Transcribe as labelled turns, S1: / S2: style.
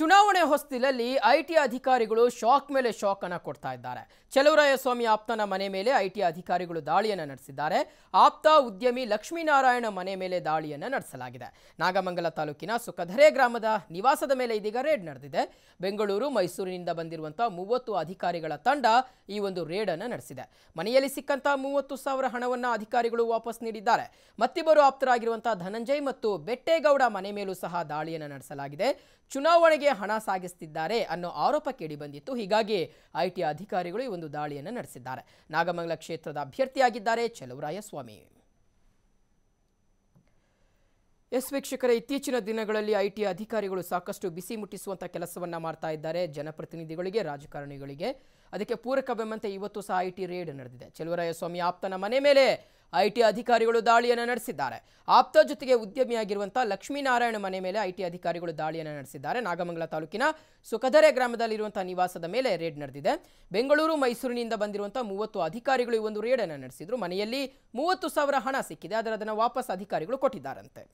S1: ಚುನಾವಣೆ ಹೊಸ್ತಿಲಲ್ಲಿ I T ಅಧಿಕಾರಿಗಳು ಶಾಕ್ ಮೇಲೆ ಶಾಕ್ ಅನ್ನು ಕೊಡ್ತಾ ಇದ್ದಾರೆ ಚಲುವರಾಯಸ್ವಾಮಿ ಆಪ್ತನ ಮನೆ ಮೇಲೆ ಐಟಿ ಅಧಿಕಾರಿಗಳು ದಾಳಿಯನ್ನು ನಡೆಸಿದ್ದಾರೆ ಆಪ್ತ ಉದ್ಯಮಿ ಲಕ್ಷ್ಮೀನಾರಾಯಣ ಮನೆ ಮೇಲೆ ದಾಳಿಯನ್ನು ನಡೆಸಲಾಗಿದೆ ನಾಗಮಂಗಲ ತಾಲೂಕಿನ ಸುಖಧರೆ ಗ್ರಾಮದ ನಿವಾಸದ ಮೇಲೆ ಇದೀಗ ರೇಡ್ ನಡೆದಿದೆ ಬೆಂಗಳೂರು ಮೈಸೂರಿನಿಂದ ಬಂದಿರುವಂತಹ ಮೂವತ್ತು ಅಧಿಕಾರಿಗಳ ತಂಡ ಈ ಒಂದು ರೇಡ್ ಅನ್ನು ನಡೆಸಿದೆ ಮನೆಯಲ್ಲಿ ಸಿಕ್ಕಂತಹ ಮೂವತ್ತು ಸಾವಿರ ಹಣವನ್ನು ಅಧಿಕಾರಿಗಳು ವಾಪಸ್ ನೀಡಿದ್ದಾರೆ ಮತ್ತಿಬ್ಬರು ಆಪ್ತರಾಗಿರುವಂತಹ ಧನಂಜಯ್ ಮತ್ತು ಬೆಟ್ಟೇಗೌಡ ಮನೆ ಮೇಲೂ ಸಹ ದಾಳಿಯನ್ನು ನಡೆಸಲಾಗಿದೆ ಚುನಾವಣೆಗೆ ಹಣ ಸಾಗಿಸ್ತಿದ್ದಾರೆ ಅನ್ನೋ ಆರೋಪ ಕೇಳಿ ಬಂದಿತ್ತು ಹೀಗಾಗಿ ಐಟಿ ಅಧಿಕಾರಿಗಳು ಈ ಒಂದು ದಾಳಿಯನ್ನು ನಡೆಸಿದ್ದಾರೆ ನಾಗಮಂಗಲ ಕ್ಷೇತ್ರದ ಅಭ್ಯರ್ಥಿಯಾಗಿದ್ದಾರೆ ಸ್ವಾಮಿ ಎಸ್ ವೀಕ್ಷಕರೇ ಇತ್ತೀಚಿನ ದಿನಗಳಲ್ಲಿ ಐಟಿ ಅಧಿಕಾರಿಗಳು ಸಾಕಷ್ಟು ಬಿಸಿ ಮುಟ್ಟಿಸುವಂಥ ಕೆಲಸವನ್ನು ಮಾಡ್ತಾ ಇದ್ದಾರೆ ಜನಪ್ರತಿನಿಧಿಗಳಿಗೆ ರಾಜಕಾರಣಿಗಳಿಗೆ ಅದಕ್ಕೆ ಪೂರಕ ಬೆಂಬಂತೆ ಇವತ್ತು ಸಹ ಐಟಿ ರೇಡ್ ನಡೆದಿದೆ ಚೆಲುವರಾಯಸ್ವಾಮಿ ಆಪ್ತನ ಮನೆ ಮೇಲೆ ಐಟಿ ಅಧಿಕಾರಿಗಳು ದಾಳಿಯನ್ನು ನಡೆಸಿದ್ದಾರೆ ಆಪ್ತ ಜೊತೆಗೆ ಉದ್ಯಮಿಯಾಗಿರುವಂತಹ ಲಕ್ಷ್ಮೀನಾರಾಯಣ ಮನೆ ಮೇಲೆ ಐಟಿ ಅಧಿಕಾರಿಗಳು ದಾಳಿಯನ್ನು ನಡೆಸಿದ್ದಾರೆ ನಾಗಮಂಗಲ ತಾಲೂಕಿನ ಸುಖಧರೆ ಗ್ರಾಮದಲ್ಲಿರುವಂತಹ ನಿವಾಸದ ಮೇಲೆ ರೇಡ್ ನಡೆದಿದೆ ಬೆಂಗಳೂರು ಮೈಸೂರಿನಿಂದ ಬಂದಿರುವಂತಹ ಮೂವತ್ತು ಅಧಿಕಾರಿಗಳು ಈ ಒಂದು ರೇಡ್ ಅನ್ನು ನಡೆಸಿದ್ರು ಮನೆಯಲ್ಲಿ ಮೂವತ್ತು ಸಾವಿರ ಹಣ ಸಿಕ್ಕಿದೆ ಆದರೆ ಅದನ್ನು ವಾಪಸ್ ಅಧಿಕಾರಿಗಳು ಕೊಟ್ಟಿದ್ದಾರಂತೆ